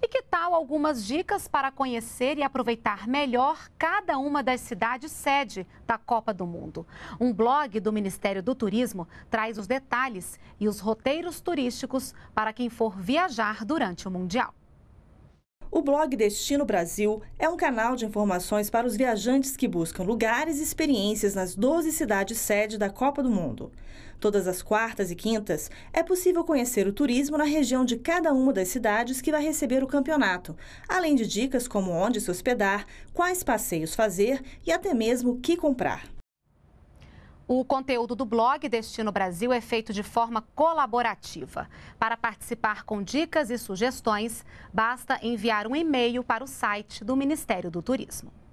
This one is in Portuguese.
E que tal algumas dicas para conhecer e aproveitar melhor cada uma das cidades sede da Copa do Mundo? Um blog do Ministério do Turismo traz os detalhes e os roteiros turísticos para quem for viajar durante o Mundial. O blog Destino Brasil é um canal de informações para os viajantes que buscam lugares e experiências nas 12 cidades sede da Copa do Mundo. Todas as quartas e quintas é possível conhecer o turismo na região de cada uma das cidades que vai receber o campeonato, além de dicas como onde se hospedar, quais passeios fazer e até mesmo o que comprar. O conteúdo do blog Destino Brasil é feito de forma colaborativa. Para participar com dicas e sugestões, basta enviar um e-mail para o site do Ministério do Turismo.